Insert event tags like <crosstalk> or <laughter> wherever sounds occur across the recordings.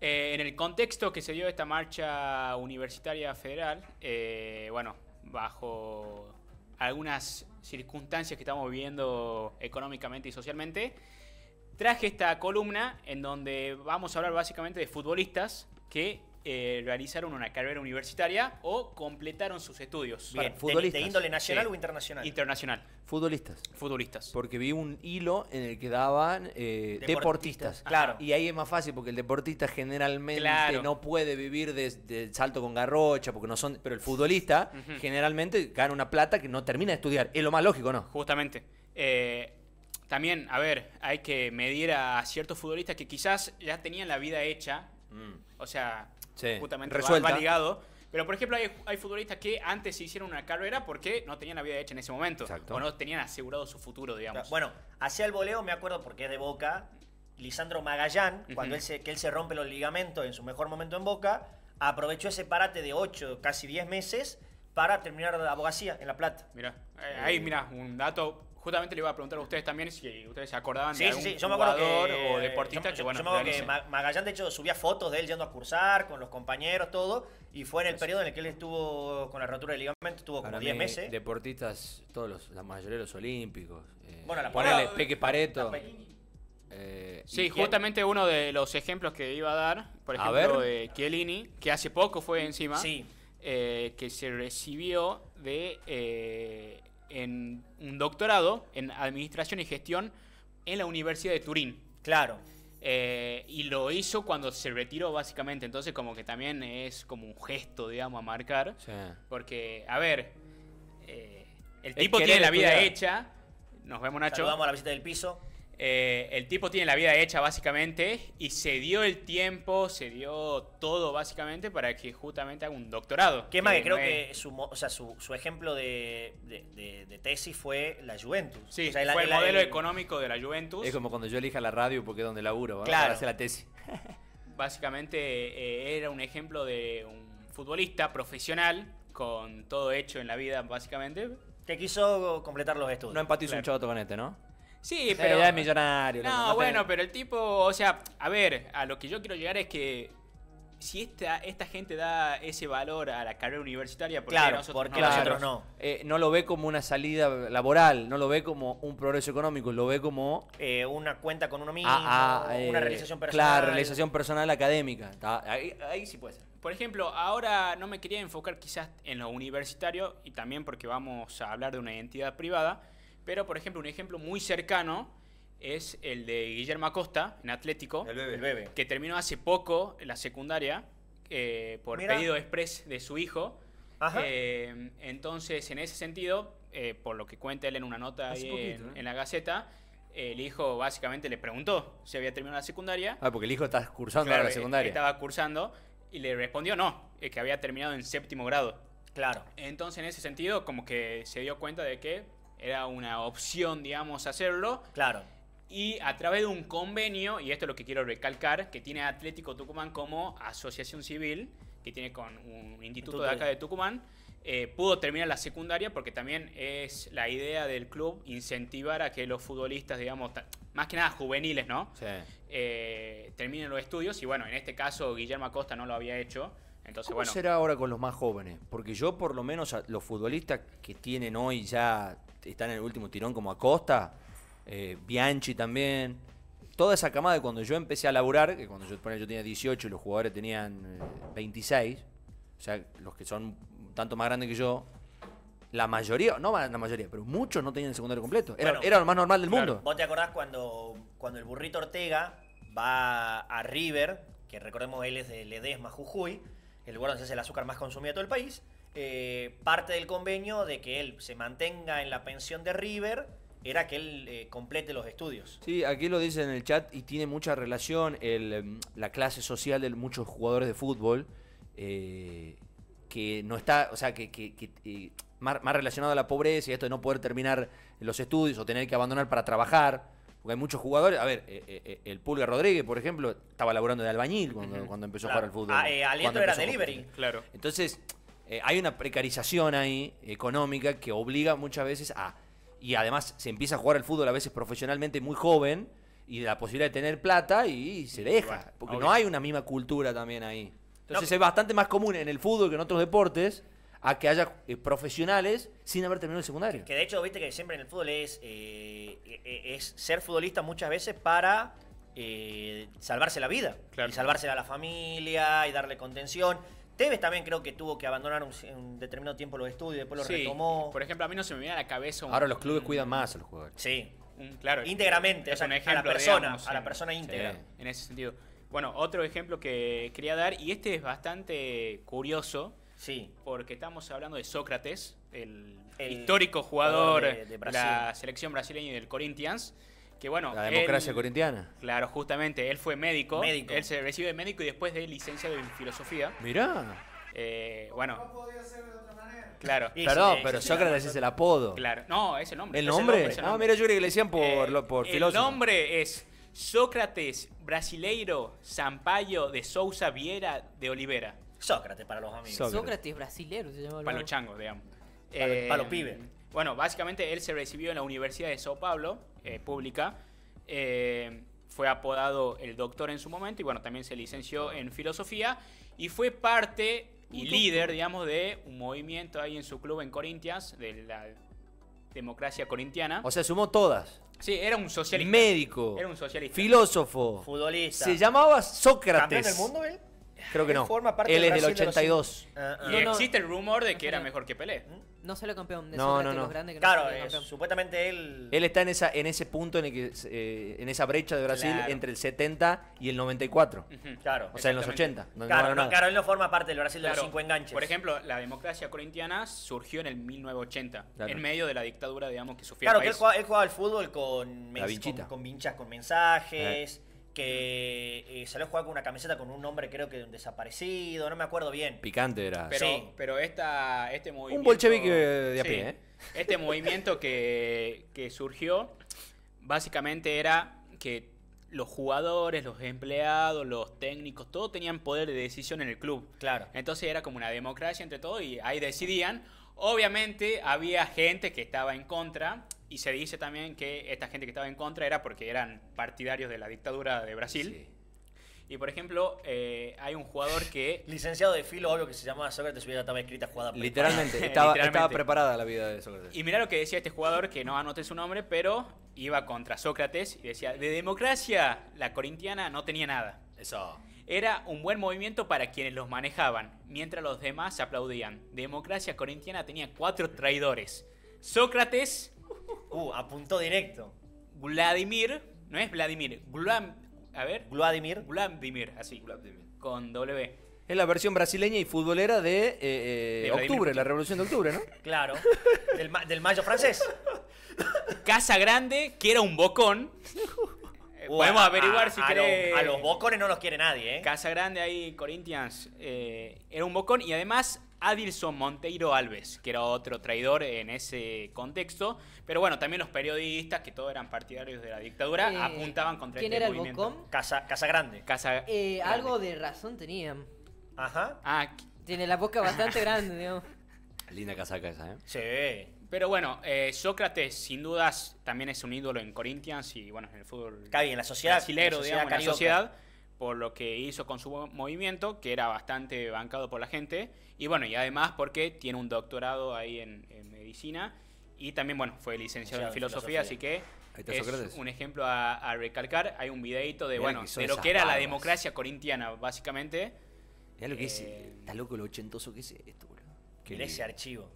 Eh, en el contexto que se dio esta marcha universitaria federal, eh, bueno, bajo algunas circunstancias que estamos viviendo económicamente y socialmente, traje esta columna en donde vamos a hablar básicamente de futbolistas que eh, realizaron una carrera universitaria o completaron sus estudios. Bien, De, índole nacional o internacional? Internacional. Futbolistas. Futbolistas. Porque vi un hilo en el que daban eh, deportistas. Ah, claro. Y ahí es más fácil porque el deportista generalmente no puede vivir del salto con garrocha porque no son. Pero el futbolista generalmente gana una plata que no termina de estudiar. Es lo más lógico, ¿no? Justamente. Eh, también, a ver, hay que medir a ciertos futbolistas que quizás ya tenían la vida hecha. Mm. O sea, sí, justamente resuelta. Va, ligado. Pero, por ejemplo, hay, futbolistas que antes se hicieron una carrera porque no tenían la vida hecha en ese momento. O no tenían asegurado su futuro, digamos. bueno, hacia el voleo, me acuerdo porque es de Boca, Lisandro Magallán, cuando él se, que él se rompe los ligamentos en su mejor momento en Boca, aprovechó ese parate de 8, casi 10 meses para terminar la abogacía en La Plata. Mira, eh, ahí eh, mira, un dato Justamente le iba a preguntar a ustedes también si ustedes se acordaban de algún o deportista bueno, yo me acuerdo que Magallán, de hecho, subía fotos de él yendo a cursar con los compañeros, todo, y fue en el periodo en el que él estuvo con la rotura del ligamento, estuvo como 10 meses. Deportistas, todos los, la mayoría de los olímpicos. Eh, bueno, la Ponele, Peque Pareto. Eh, sí, justamente uno de los ejemplos que iba a dar, por ejemplo, de Chiellini, que hace poco fue encima, eh, que se recibió de en un doctorado en administración y gestión en la Universidad de Turín. Claro. Eh, y lo hizo cuando se retiró, básicamente. Entonces, como que también es como un gesto, digamos, a marcar. Porque, a ver, eh, el, tipo tiene la vida hecha. Nos vemos, Nacho. vamos a la visita del piso. Eh, el tipo tiene la vida hecha básicamente y se dio el tiempo, se dio todo básicamente para que justamente haga un doctorado. Que más que creo que su, ejemplo de, tesis fue la Juventus. Sí, fue el, modelo económico de la Juventus. Es como cuando yo elija la radio porque es donde laburo, Claro. Para hacer la tesis. <laughs> básicamente eh, era un ejemplo de un futbolista profesional con todo hecho en la vida básicamente. Que quiso completar los estudios. No empatizó claro. un con este, ¿no? Sí, pero. ya es millonario. No, bueno, pero el tipo, o sea, a ver, a lo que yo quiero llegar es que si esta, esta gente da ese valor a la carrera universitaria, ¿por nosotros no? no? Eh, no lo ve como una salida laboral, no lo ve como un progreso económico, lo ve como eh, una cuenta con uno ah, mismo, ah, una eh, realización personal. Claro, realización personal académica. ahí sí puede ser. Por ejemplo, ahora no me quería enfocar quizás en lo universitario y también porque vamos a hablar de una identidad privada, pero, por ejemplo, un ejemplo muy cercano es el de Guillermo Acosta, en Atlético, bebé. que terminó hace poco la secundaria eh, por pedido express de su hijo. Eh, entonces, en ese sentido, eh, por lo que cuenta él en una nota ahí en, la Gaceta, el hijo básicamente le preguntó si había terminado la secundaria. Ah, porque el hijo está cursando la secundaria. Estaba cursando y le respondió no, que había terminado en séptimo grado. Claro. Entonces, en ese sentido, como que se dio cuenta de que era una opción, digamos, hacerlo. Claro. Y a través de un convenio, y esto es lo que quiero recalcar, que tiene Atlético Tucumán como asociación civil, que tiene con un instituto de acá de Tucumán, eh, pudo terminar la secundaria porque también es la idea del club incentivar a que los futbolistas, digamos, más que nada juveniles, ¿no? Sí. Eh, terminen los estudios y bueno, en este caso Guillermo Acosta no lo había hecho. Entonces, ¿Cómo será ahora con los más jóvenes? Porque yo por lo menos los futbolistas que tienen hoy ya están en el último tirón como Acosta, eh, Bianchi también. Toda esa camada de cuando yo empecé a laburar, que cuando yo, yo tenía 18 y los jugadores tenían 26, eh, o sea, los que son tanto más grandes que yo, la mayoría, no la mayoría, pero muchos no tenían el secundario completo. Era, lo más normal del mundo. ¿Vos te acordás cuando, cuando el burrito Ortega va a River, que recordemos él es de Ledesma, Jujuy, el lugar donde se hace el azúcar más consumido de todo el país? Eh, parte del convenio de que él se mantenga en la pensión de River era que él eh, complete los estudios. Sí, aquí lo dice en el chat y tiene mucha relación em, la clase social de muchos jugadores de fútbol eh, que no está, o sea, que, más, relacionado a la pobreza y esto de no poder terminar los estudios o tener que abandonar para trabajar. Porque hay muchos jugadores. A ver, el Pulga Rodríguez, por ejemplo, estaba laburando de albañil cuando, empezó a jugar al fútbol. Ah, aliento era delivery. Claro. Entonces, eh, hay una precarización ahí económica que obliga muchas veces a... Y además se empieza a jugar al fútbol a veces profesionalmente muy joven y la posibilidad de tener plata y se deja. Porque no hay una misma cultura también ahí. Entonces es bastante más común en el fútbol que en otros deportes a que haya eh, profesionales sin haber terminado el secundario. Que de hecho, viste que siempre en el fútbol es, eh, e, e, es ser futbolista muchas veces para salvarse la vida. Y salvarse a la familia y darle contención. Tevez también creo que tuvo que abandonar un, determinado tiempo los estudios, y después los sí. retomó. Por ejemplo, a mí no se me viene a la cabeza Ahora los clubes cuidan más a los jugadores. Sí. claro. Íntegramente, o sea, ejemplo, a la persona, a la persona íntegra. En ese sentido. Bueno, otro ejemplo que quería dar, y este es bastante curioso. Sí. Porque estamos hablando de Sócrates, el, histórico jugador de la selección brasileña y del Corinthians bueno, la democracia corintiana. Claro, justamente, él fue médico, Él se recibe de médico y después de licencia de filosofía. Mirá. Eh, bueno. No podía ser de otra manera. Claro. Perdón, pero Sócrates es el apodo. Claro. No, es el nombre. ¿El nombre? ah, mira, yo le decían por, eh, por filósofo. El nombre es Sócrates Brasileiro Sampaio de Sousa Viera de Olivera. Sócrates para los amigos. Sócrates, Brasileiro se llama. Para los changos, digamos. para los eh, pibes. Bueno, básicamente él se recibió en la Universidad de Sao Paulo, eh, pública. Eh, fue apodado el doctor en su momento y bueno, también se licenció en filosofía y fue parte y líder, digamos, de un movimiento ahí en su club en Corintias, de la democracia corintiana. O sea, sumó todas. Sí, era un socialista. Médico. Era un socialista. Filósofo. Futbolista. Se llamaba Sócrates. en el mundo él? Creo que no. él es del 82. Y ah, ah. existe el rumor de que era mejor que Pelé. ¿Mm? No solo campeón, de no, no, no. que claro, supuestamente él... Él está en, esa, en ese punto, en, el que, eh, en esa brecha de Brasil entre el 70 y el 94. claro. O sea, en los 80. claro, él no forma parte del Brasil de los cinco enganches. Por ejemplo, la democracia corintiana surgió en el 1980, en medio de la dictadura, digamos, que sufrió Claro, él jugaba, él al fútbol con, con, con vinchas, con mensajes que eh, salió a jugar con una camiseta con un nombre creo que de un desaparecido, no me acuerdo bien. Picante era. Pero, sí. pero esta, este movimiento... Un bolchevique de a pie, ¿eh? Este <laughs> movimiento que, que surgió básicamente era que los jugadores, los empleados, los técnicos, todos tenían poder de decisión en el club. Claro. Entonces era como una democracia entre todos y ahí decidían. Obviamente había gente que estaba en contra, y se dice también que esta gente que estaba en contra era porque eran partidarios de la dictadura de Brasil. Y por ejemplo, eh, hay un jugador que. <laughs> Licenciado de filo, obvio que se llamaba Sócrates, hubiera estaba escrita jugada. Literalmente <laughs> estaba, Literalmente, estaba, preparada la vida de Sócrates. Y mira lo que decía este jugador, que no anote su nombre, pero iba contra Sócrates y decía: De democracia, la corintiana no tenía nada. Eso. Era un buen movimiento para quienes los manejaban, mientras los demás se aplaudían. Democracia corintiana tenía cuatro traidores: Sócrates, Uh, apuntó directo. Vladimir, no es Vladimir, a ver. Vladimir. Vladimir, así. Vladimir. Con W. Es la versión brasileña y futbolera de, eh, eh, octubre, la revolución de octubre, ¿no? <laughs> Claro, del, del mayo francés. Casa Grande, que era un bocón, <laughs> Eh, podemos averiguar si a, a los bocones no los quiere nadie, ¿eh? Casa Grande ahí, Corinthians, eh, era un bocón. Y además Adilson Monteiro Alves, que era otro traidor en ese contexto. Pero bueno, también los periodistas, que todos eran partidarios de la dictadura, eh, apuntaban contra ¿quién este era El bocón? Casa, Casa Grande. Casa eh, Algo de razón tenían. Ajá. Ah, Tiene la boca bastante grande, digamos. Linda casaca esa, ¿eh? ve... Pero bueno, eh, Sócrates sin dudas también es un ídolo en Corinthians y bueno, en el fútbol Cabe, en la sociedad, por lo que hizo con su movimiento, que era bastante bancado por la gente, y bueno, y además porque tiene un doctorado ahí en, medicina, y también bueno, fue licenciado en filosofía, así que es un ejemplo a, recalcar. Hay un videito de, bueno, de lo que era la democracia corintiana, básicamente. Mirá lo que eh, está loco lo ochentoso que es esto, boludo. ese archivo.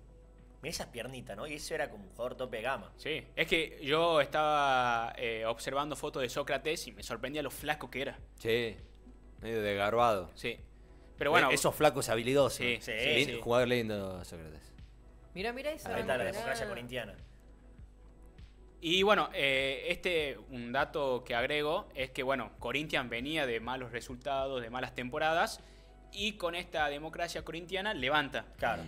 Mira esas piernitas, ¿no? Y eso era como un jugador tope de gama. Sí, es que yo estaba eh, observando fotos de Sócrates y me sorprendía lo flaco que era. Sí, medio desgarbado. Sí. Pero bueno. Eh, esos flacos habilidosos. Sí, sí, Jugador lindo, Sócrates. Mira, mira eso. Ahí está la democracia corintiana. Y bueno, eh, este, un dato que agrego es que, bueno, Corinthians venía de malos resultados, de malas temporadas y con esta democracia corintiana levanta.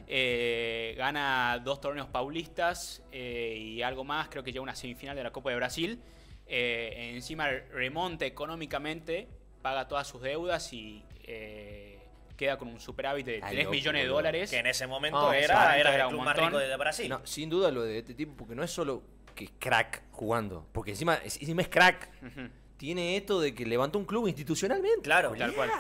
Eh, gana dos torneos paulistas eh, y algo más, creo que lleva una semifinal de la Copa de Brasil. Eh, encima remonta económicamente, paga todas sus deudas y queda con un superávit de 3 millones de dólares. Que en ese momento ah, era, un más rico de Brasil. sin duda lo de este tipo, porque no es solo que es crack jugando, porque encima, es crack tiene esto de que levantó un club institucionalmente. Claro, tal cual.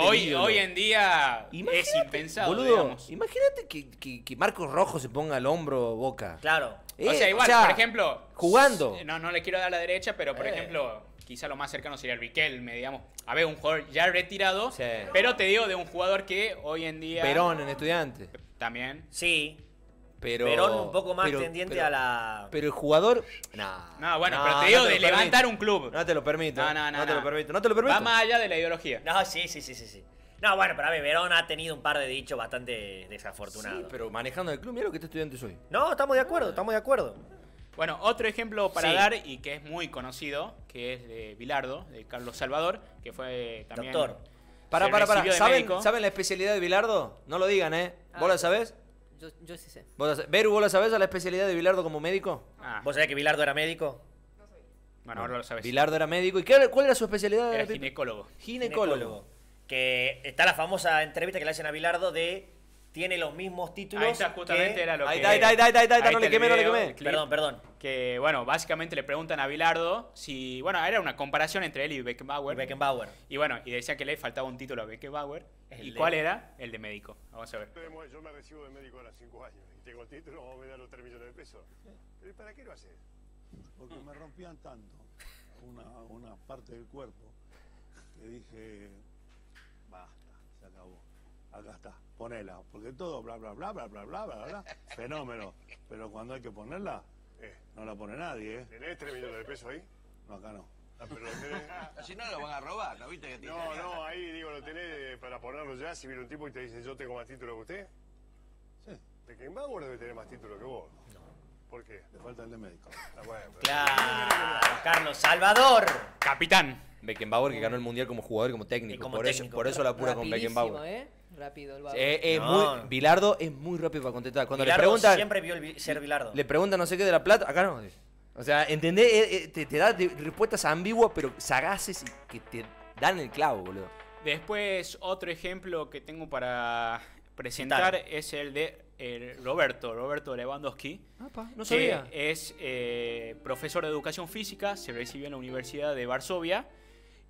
hoy, en día es impensado. Boludo, imagínate que, Marcos Rojo se ponga al hombro boca. Claro. Eh, o sea, igual, por ejemplo. Jugando. No, no le quiero dar a la derecha, pero por eh. ejemplo, quizá lo más cercano sería el Riquelme, digamos. A ver, un jugador ya retirado, pero te digo de un jugador que hoy en día. Perón en estudiante. También. Sí. Pero, un poco más pero, tendiente a la. Pero el jugador. no. no, bueno, pero te digo de levantar un club. No te lo permito. No, no, no. No te lo permito. No te lo permito. Va más allá de la ideología. No, sí, sí, sí, sí. sí. No, bueno, pero a ver, Verón ha tenido un par de dichos bastante desafortunados. Sí, pero manejando el club, mira lo que este estudiante soy. No, estamos de acuerdo, estamos de acuerdo. Bueno, otro ejemplo para dar y que es muy conocido, que es de Bilardo, de Carlos Salvador, que fue también. Doctor. para para pará. ¿Saben, ¿Saben la especialidad de Bilardo? No lo digan, ¿eh? Ah. ¿Vos la sabés? Yo, yo sí sé. ¿Vos, la ¿vos la sabés a la especialidad de Bilardo como médico? Ah. ¿Vos sabés que Bilardo era médico? No bueno, ahora lo sabes. Bilardo era médico. ¿Y cuál era su especialidad? Era ginecólogo. Ginecólogo. Que está la famosa entrevista que le hacen a Bilardo de tiene los mismos títulos. Ahí está, justamente era lo que. Ahí está, ahí ahí ahí ahí no le quemé, no le quemé. Perdón, perdón. Que, bueno, básicamente le preguntan a Bilardo si. Bueno, era una comparación entre él y Beckenbauer. Beckenbauer. Y bueno, y decía que le faltaba un título a Beckenbauer. ¿Y cuál era? El de médico. Vamos a ver. Yo me recibo de médico a los 5 años. Y tengo el título, me a dar los 3 millones de pesos. ¿Pero para qué lo haces? Porque me rompían tanto una, una parte del cuerpo que dije. Basta, se acabó. Acá está ponela, porque todo bla, bla, bla, bla, bla, bla, bla, bla, fenómeno. Pero cuando hay que ponerla, eh. no la pone nadie, ¿eh? ¿Tenés 3 millones de pesos ahí? No, acá no. Ah, <laughs> si no, lo van a robar, ¿no viste? Que tiene no, no, ahí digo, lo tenés para ponerlo ya, si viene un tipo y te dice, yo tengo más título que usted. Sí. ¿De debe tener más título que vos? ¿Por qué? Le falta el de médico. Ah, claro, Carlos Salvador. Capitán. Beckenbauer que ganó el mundial como jugador y como técnico. por, Eso, por eso la cura con Beckenbauer. ¿eh? rápido eh, es muy rápido para contestar. Cuando le preguntan. siempre vio el ser Vilardo. Le pregunta, no sé qué de la plata. Acá no. O sea, ¿entendés? Eh, eh, te, da respuestas ambiguas, pero sagaces y que te dan el clavo, boludo. Después, otro ejemplo que tengo para presentar es el de Roberto, Roberto Lewandowski. no que es profesor de educación física, se recibió en la Universidad de Varsovia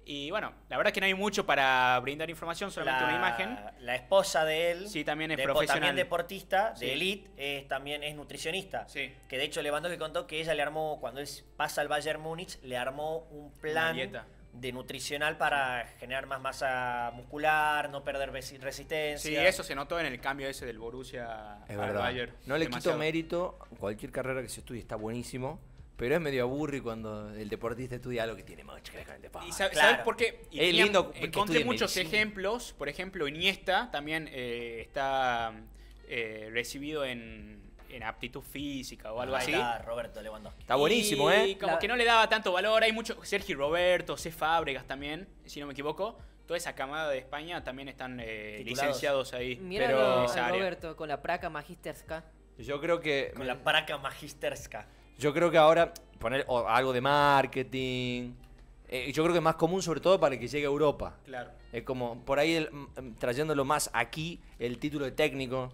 y bueno, la verdad es que no hay mucho para brindar información, solamente una imagen. La esposa de él, sí, también es profesional. deportista, de élite, también es nutricionista. Sí. Que de hecho que contó que ella le armó, cuando él pasa al Bayern Múnich, le armó un plan de nutricional para generar más masa muscular, no perder resistencia. Sí, eso se notó en el cambio ese del Borussia al Bayern. No le quito mérito, cualquier carrera que se estudie está buenísimo pero es medio aburri cuando el deportista estudia algo que tiene mucho que ver con el deporte. sabes por qué? Eh, muchos ejemplos. Por ejemplo, Iniesta también eh, está eh, recibido en, aptitud física o algo así. Está Roberto Lewandowski. Está buenísimo, ¿eh? como que no le daba tanto valor. Hay muchos, Sergio Roberto, C. Fábregas también, si no me equivoco. Toda esa camada de España también están licenciados ahí. Mira Roberto con la Praca Magisterska. Yo creo que... Con la Praca Magisterska. Yo creo que ahora poner algo de marketing. Eh, yo creo que es más común sobre todo para el que llegue a Europa. Claro. Es como por ahí mm, mm, trayéndolo más aquí, el título de técnico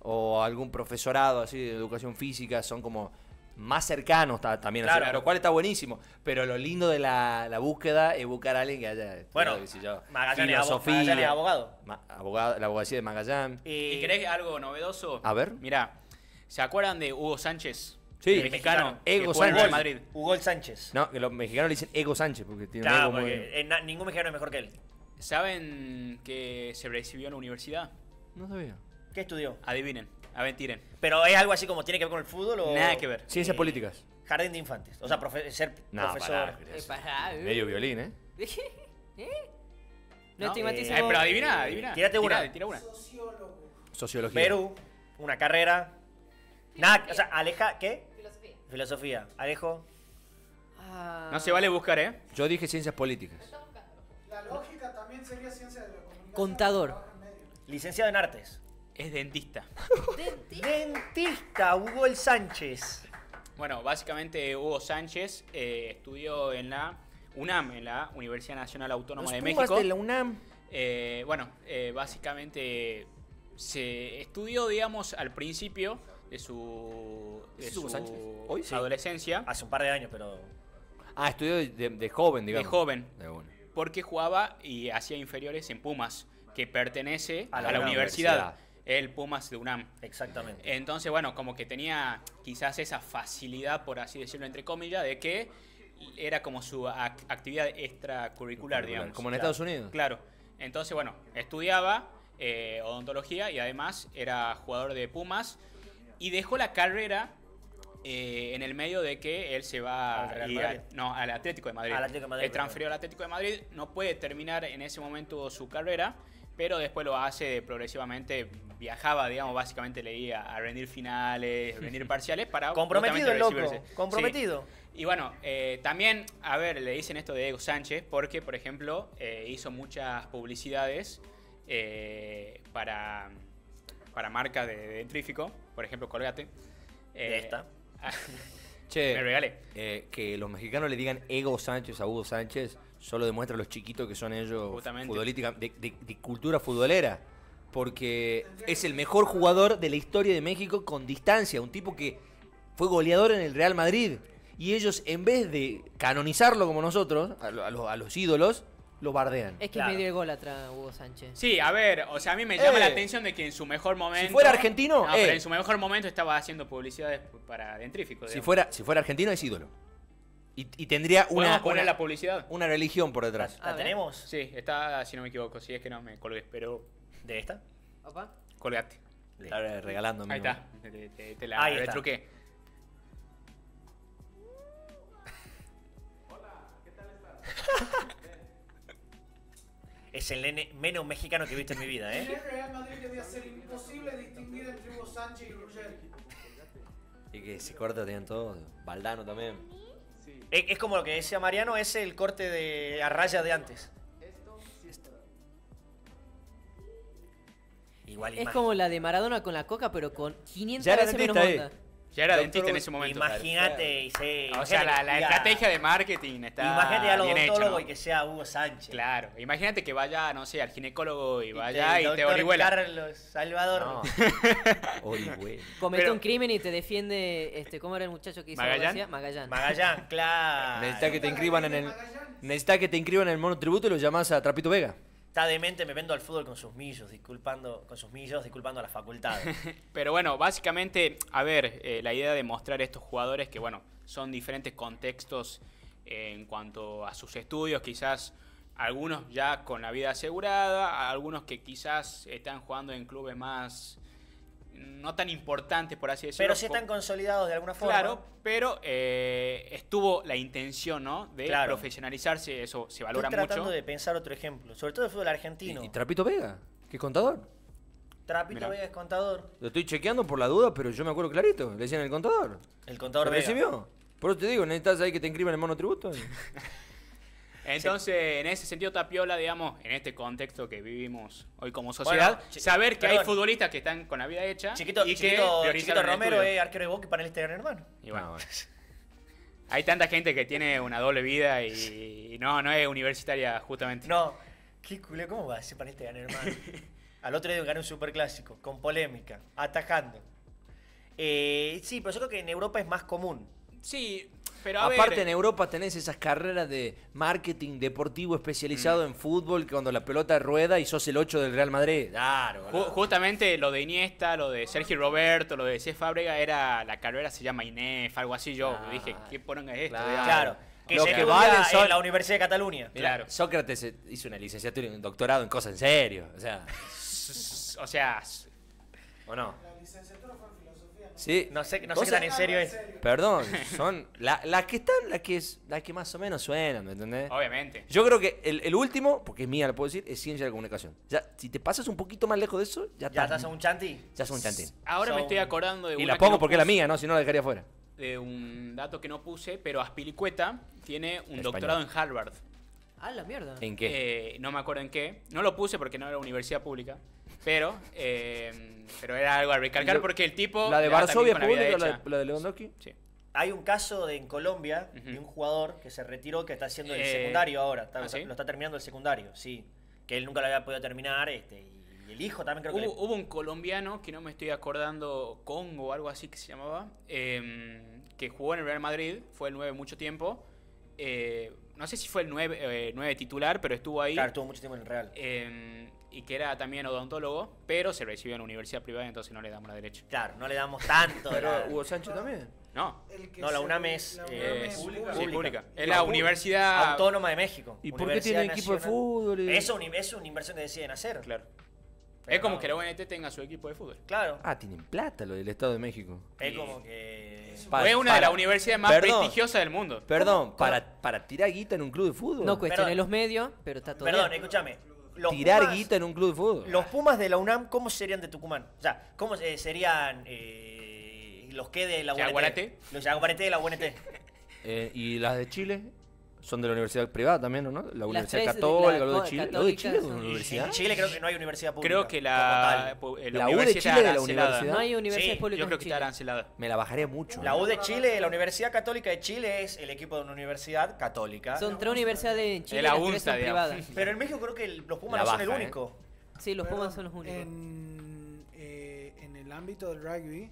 o algún profesorado así de educación física son como más cercanos también, claro. lo cual está buenísimo. Pero lo lindo de la, búsqueda es buscar a alguien que haya bueno, yo, Magallanes, Magallanes abogado. abogado. La abogacía de Magallanes. ¿Y crees algo novedoso? A ver. mira ¿se acuerdan de Hugo Sánchez? Sí, mexicano. Ego Sánchez. Hugo Sánchez. No, que los mexicanos le dicen Ego Sánchez porque tiene claro, un eh, ningún mexicano es mejor que él. ¿Saben que se recibió en la universidad? No sabía. ¿Qué estudió? Adivinen, A tiren. ¿Pero es algo así como tiene que ver con el fútbol o...? Nada que ver. Ciencias eh, políticas. Jardín de infantes. O sea, ser profesor. No para eh. Medio violín, ¿eh? <laughs> ¿Eh? No, No, pero adivina, adivina. Tírate una. Sociólogo. Sociología. Perú, una carrera. Nada, o sea, aleja, ¿qué? Filosofía. Alejo. No se vale buscar, ¿eh? Yo dije ciencias políticas. La lógica también sería ciencia de la comunicación. Contador. Licenciado en artes. Es dentista. ¿Dentista? Hugo el Sánchez. Bueno, básicamente Hugo Sánchez eh, estudió en la UNAM, en la Universidad Nacional Autónoma de México. de la UNAM. Eh, bueno, eh, básicamente se estudió, digamos, al principio de su, su adolescencia. Hace un par de años, pero. Ah, estudió de, joven, digamos. De joven. Porque jugaba y hacía inferiores en Pumas, que pertenece a la, universidad. El Pumas de UNAM. Exactamente. Entonces, bueno, como que tenía quizás esa facilidad, por así decirlo, entre comillas, de que era como su actividad extracurricular, digamos. Como en Estados Unidos. Claro. Entonces, bueno, estudiaba eh, odontología y además era jugador de Pumas. Y dejó la carrera eh, en el medio de que él se va al, no, al Atlético de Madrid. Al Atlético de Madrid. El transfirió al Atlético de Madrid no puede terminar en ese momento su carrera, pero después lo hace progresivamente. Viajaba, digamos, básicamente leía a rendir finales, rendir parciales para. Comprometido el loco, comprometido. Y bueno, eh, también, a ver, le dicen esto de Diego Sánchez porque, por ejemplo, eh, hizo muchas publicidades para para marca de, dentrífico, por ejemplo, Colgate. Eh, esta. <laughs> che, me eh, que los mexicanos le digan Ego Sánchez a Hugo Sánchez solo demuestra los chiquitos que son ellos futbolística. De, cultura futbolera. Porque es el mejor jugador de la historia de México con distancia. Un tipo que fue goleador en el Real Madrid. Y ellos, en vez de canonizarlo como nosotros, a los ídolos, lo bardean. Es que me el gol atrás Hugo Sánchez. Sí, a ver, o sea, a mí me llama la eh. atención de que en su mejor momento. Si fuera argentino. No, pero eh. en su mejor momento estaba haciendo publicidades para dentrífico. Si fuera, si fuera argentino, es ídolo. Y, tendría una, poner la publicidad? una religión por detrás. ¿La, tenemos? Sí, está, si no me equivoco, si es que no me colgué, pero. ¿De esta? ¿Papá? Colgate. Está regalando. Ahí está. Te, la Ahí <laughs> Hola, ¿qué tal estás? <laughs> es el nene menos mexicano que he visto en mi vida, ¿eh? el Real Madrid debía ser imposible distinguir entre Hugo Sánchez y Y que ese corte tenían todos. Valdano también. Sí. Es, como lo que decía Mariano, es el corte de a raya de antes. Esto, Igual Es como la de Maradona con la coca, pero con 500 veces menos eh. onda. Ya era dentista en ese momento. Imagínate, y sé, ah, O sea, la, estrategia de marketing está. Imagínate al odontólogo y que sea Hugo Sánchez. Claro. Imagínate que vaya, no sé, al ginecólogo y vaya y te, y te Carlos Salvador. No. Orihuela. <laughs> Comete un crimen y te defiende. Este, ¿Cómo era el muchacho que hizo Magallán? Magallán. claro. Necesita que te inscriban en el. Necesita que te inscriban en el monotributo y lo llamas a Trapito Vega está demente, me vendo al fútbol con sus millos, disculpando, con sus millos, disculpando a la facultad. <laughs> Pero bueno, básicamente, a ver, eh, la idea de mostrar a estos jugadores que, bueno, son diferentes contextos eh, en cuanto a sus estudios, quizás algunos ya con la vida asegurada, algunos que quizás están jugando en clubes más no tan importantes, por así decirlo. Pero sí están consolidados de alguna forma. Claro, pero eh, estuvo la intención, ¿no? De profesionalizarse, eso se valora Estoy tratando de pensar otro ejemplo, sobre todo el fútbol argentino. ¿Y, Trapito Vega? ¿Qué contador? Trapito Vega es contador. Lo estoy chequeando por la duda, pero yo me acuerdo clarito. Le decían el contador. El contador Vega. recibió. Por eso te digo, necesitas ahí que te inscriban el monotributo. <laughs> Entonces, en ese sentido, Tapiola, digamos, en este contexto que vivimos hoy como sociedad, saber que hay futbolistas que están con la vida hecha. Chiquito, y que Romero es arquero de Boca y para este gran hermano. Y ah, bueno, <laughs> Hay tanta gente que tiene una doble vida y, no, no es universitaria justamente. No, qué culo, ¿cómo va a ser para este gran hermano? <laughs> Al otro día un un superclásico, con polémica, atajando. Eh, sí, pero yo creo que en Europa es más común. Sí, Aparte en Europa tenés esas carreras de marketing deportivo especializado mm. en fútbol, que cuando la pelota rueda y sos el 8 del Real Madrid. Claro. justamente lo de Iniesta, lo de Sergio Roberto, lo de C. Fábrega era la carrera se llama INEF, algo así. Yo dije, ¿qué ponen es esto? Claro. lo que vale es la Universidad de Cataluña. Claro. Sócrates hizo una licenciatura y un doctorado en cosas en serio. O sea. <laughs> o sea. ¿O no? licenciatura en filosofía. ¿no? Sí, no sé, no sé tan en serio es. Perdón, <laughs> son las que están, las que, la que más o menos suenan, ¿me entendés? Obviamente. Yo creo que el, el, último, porque es mía, lo puedo decir, es ciencia de la comunicación. Ya, si te pasas un poquito más lejos de eso, ya estás. ¿Ya estás un chanti? Ya es un Ahora me estoy acordando de una Y la pongo porque es la mía, ¿no? Si no, la dejaría fuera. De un dato que no puse, pero Aspilicueta tiene un doctorado en Harvard. Ah, la mierda. ¿En qué? Eh, no me acuerdo en qué. No lo puse porque no era universidad pública. Pero, eh, pero era algo a recalcar porque el tipo. ¿La de Varsovia pública, la, la de Lewandowski? Sí. Hay un caso de, en Colombia de un jugador que se retiró que está haciendo el eh, secundario ahora. Está, ¿ah, Lo está terminando el secundario, sí. Que él nunca lo había podido terminar. Este, y, el hijo también creo que. Hubo un colombiano que no me estoy acordando, Congo o algo así que se llamaba, em, que jugó en el Real Madrid. Fue el 9 mucho tiempo. Eh, no sé si fue el 9, titular, pero estuvo ahí. Claro, estuvo mucho tiempo en el Real. Em, y que era también odontólogo, pero se recibió en una universidad privada, entonces no le damos la derecha. Claro, no le damos tanto. pero Hugo Sánchez ah. también. No, no, la eh, UNAM es, es pública. Es la, Universidad Autónoma de México. ¿Y por qué tiene equipo de fútbol? Eso es una inversión que deciden hacer. Claro. es como que la UNT tenga su equipo de fútbol. Claro. Ah, tienen plata lo del Estado de México. Es como que. es una de las universidades más prestigiosas del mundo. Perdón, Para, para tirar guita en un club de fútbol. No en los medios, pero está todo. Perdón, escúchame tirar guita en un club de fútbol. Los Pumas de la UNAM, ¿cómo serían de Tucumán? O sea, ¿cómo serían eh, los que de la UNT? los Los aguante de la UNT. <laughs> Eh, ¿Y las de Chile? son de la universidad privada también, ¿no? La Universidad Católica, la, U de Chile. U de Chile es una universidad? En Chile creo que no hay universidad pública. Creo que la, la, U de Chile es la universidad. No hay universidades sí, Yo creo que está arancelada. Me la bajaría mucho. La ¿eh? U de Chile, la Universidad Católica de Chile es el equipo de una universidad católica. Son tres universidades en Chile. De la UNSA, privadas. Pero en México creo que los Pumas son el ¿eh? único. Sí, los Pumas son los únicos. Eh, en, el ámbito del rugby.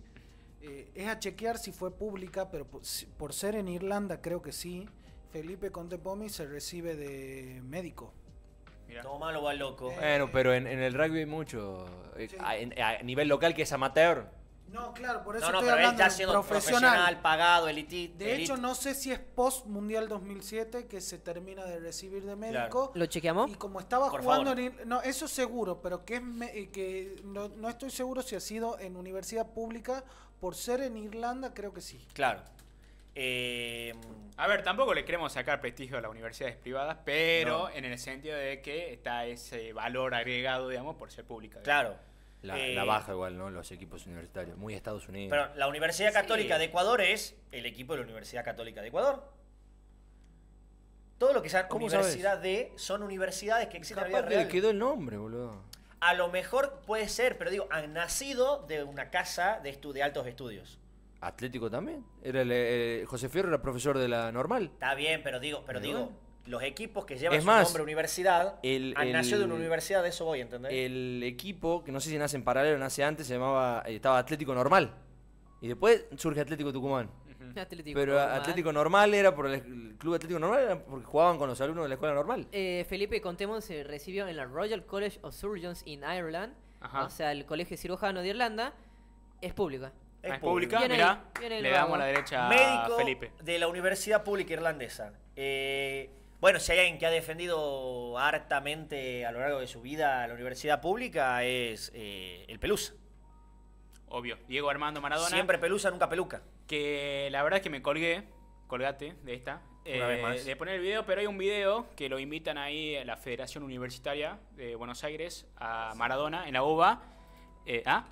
es a chequear si fue pública, pero por ser en Irlanda creo que sí. Felipe Contepomi se recibe de médico. Todo malo va loco. Eh, bueno, pero en, el rugby hay mucho. Eh, a, nivel local que es amateur. No, claro, por eso estoy hablando está profesional. pagado, elitista. De hecho, no sé si es post Mundial 2007 que se termina de recibir de médico. ¿Lo chequeamos? Y como estaba jugando en no, eso seguro, pero que es eh, que no estoy seguro si ha sido en universidad pública por ser en Irlanda, creo que sí. Claro. Eh, a ver, tampoco le queremos sacar prestigio a las universidades privadas, pero en el sentido de que está ese valor agregado, digamos, por ser pública. Claro. Eh, la, baja igual, ¿no? Los equipos universitarios, muy Estados Unidos. la Universidad Católica de Ecuador es el equipo de la Universidad Católica de Ecuador. Todo lo que sea universidad de son universidades que existen en quedó el nombre, boludo. A lo mejor puede ser, pero digo, han nacido de una casa de, de altos estudios. Atlético también. Era el, eh, José Fierro era profesor de la normal. Está bien, pero digo, pero digo, los equipos que llevan su nombre universidad el, han ah, de una universidad, de eso voy, ¿entender? El equipo, que no sé si nace en paralelo nace antes, se llamaba, eh, estaba Atlético Normal. Y después surge Atlético Tucumán. pero Atlético Normal era por el, club Atlético Normal, porque jugaban con los alumnos de la escuela normal. Eh, Felipe contemos, se recibió en la Royal College of Surgeons in Ireland, o sea, el Colegio Cirujano de Irlanda. Es pública. Es, ah, pública, le damos a la derecha a Felipe. de la Universidad Pública Irlandesa. Eh, bueno, si hay alguien que ha defendido hartamente a lo largo de su vida la universidad pública es eh, el Pelusa. Obvio, Diego Armando Maradona. Siempre Pelusa, nunca peluca. Que la verdad es que me colgué, colgate de esta, eh, de poner el video, pero hay un video que lo invitan ahí a la Federación Universitaria de Buenos Aires, a Maradona, en la UBA. ¿Ah?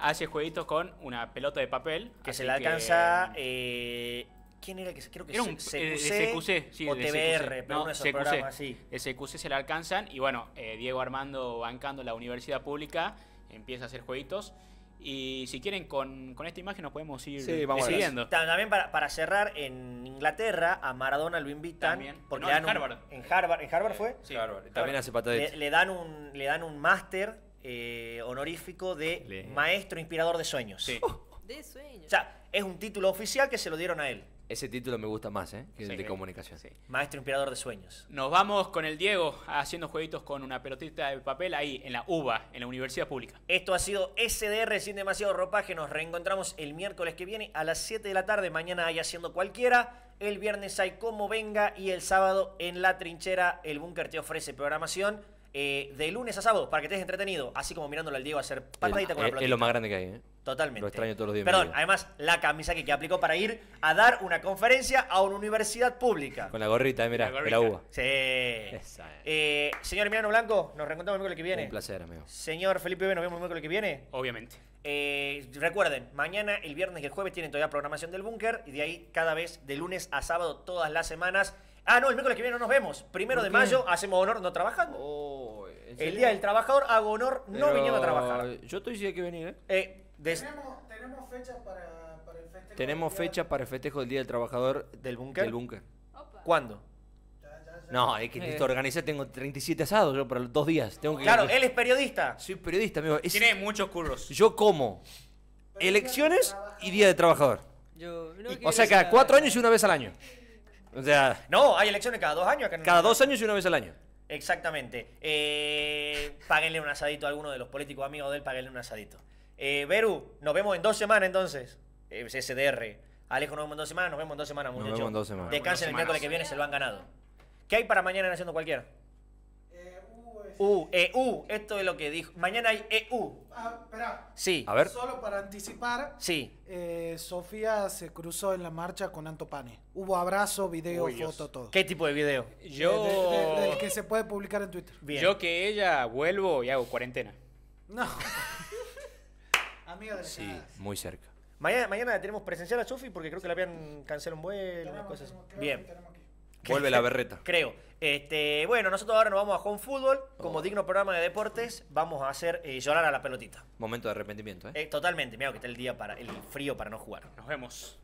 hace jueguitos con una pelota de papel. Que ah, se la alcanza. Eh, ¿Quién era que se? creo que era un, SQC eh, sí, o TBR, pero no, SQC. SQC se le alcanzan y bueno, eh, Diego Armando bancando la universidad pública empieza a hacer jueguitos. Y si quieren, con, con esta imagen nos podemos ir sí, vamos siguiendo. También para, para, cerrar, en Inglaterra a Maradona lo invitan. También. Porque no, en, Harvard. en Harvard. ¿En Harvard fue? Sí, Harvard. También hace pataditas. le, dan un, le dan un máster eh, honorífico de maestro inspirador de sueños. Sí. Oh. De sueños. O sea, es un título oficial que se lo dieron a él. Ese título me gusta más, ¿eh? Que el de comunicación. Sí. Maestro inspirador de sueños. Nos vamos con el Diego haciendo jueguitos con una pelotita de papel ahí en la UBA, en la Universidad Pública. Esto ha sido SDR sin demasiado ropaje. Nos reencontramos el miércoles que viene a las 7 de la tarde. Mañana hay haciendo cualquiera. El viernes hay como venga. Y el sábado en la trinchera, el búnker te ofrece programación. Eh, de lunes a sábado para que estés entretenido, así como mirándolo al Diego hacer patadita con la pelota. Es lo más grande que hay, ¿eh? Totalmente. Lo extraño todos los días. Perdón, además, la camisa que, que aplicó para ir a dar una conferencia a una universidad pública. Con la gorrita, mira eh, mirá, la, uva. Sí. Eh. señor Emiliano Blanco, nos reencontramos el miércoles que viene. Un placer, amigo. Señor Felipe B, nos vemos el miércoles que viene. Obviamente. recuerden, mañana, el viernes y el jueves tienen todavía programación del búnker y de ahí cada vez de lunes a sábado, todas las semanas. Ah, no, el miércoles que viene no nos vemos. Primero de mayo hacemos honor no trabajando. Oh, el día del trabajador hago honor no viniendo a trabajar. Yo estoy si hay que venir, ¿eh? Eh, ¿Tenemos, fechas fecha para, el festejo. Tenemos fecha para el festejo del día del trabajador del búnker. Del búnker. ¿Cuándo? No, es que eh. tengo 37 asados yo para los dos días. claro, él es periodista. Soy periodista, amigo. Tiene muchos curros. Yo como elecciones y día del trabajador. o sea, cada cuatro años y una vez al año. No, hay elecciones cada dos años Cada dos años y una vez al año. Exactamente. Eh, páguenle un asadito a alguno de los políticos amigos de él, páguenle un asadito. Eh, Beru, nos vemos en dos semanas entonces. Eh, SDR Alejo, nos vemos en dos semanas, nos vemos en dos semanas, muchachos. Nos vemos en dos semanas. Descansen el miércoles que viene, se lo han ganado. ¿Qué hay para mañana en Haciendo Cualquiera? E, U, esto es lo que dijo. Mañana hay EU. Ah, espera. Sí. Solo para anticipar. Sí. Eh, Sofía se cruzó en la marcha con Anto Antopane. Hubo abrazo, video, foto, todo. ¿Qué tipo de video? Yo. Eh, que se puede publicar en Twitter. Bien. Yo que ella vuelvo y hago cuarentena. No. <laughs> Amiga de Sí, muy cerca. Mañana, tenemos presencial a Sofi porque creo que le habían cancelado un vuelo, cosas Bien. Vuelve la berreta. Creo. Este, bueno, nosotros ahora nos vamos a Home Fútbol. Como digno programa de deportes, vamos a hacer eh, llorar a la pelotita. Momento de arrepentimiento, ¿eh? eh totalmente. Mira que está el día para el frío para no jugar. Nos vemos.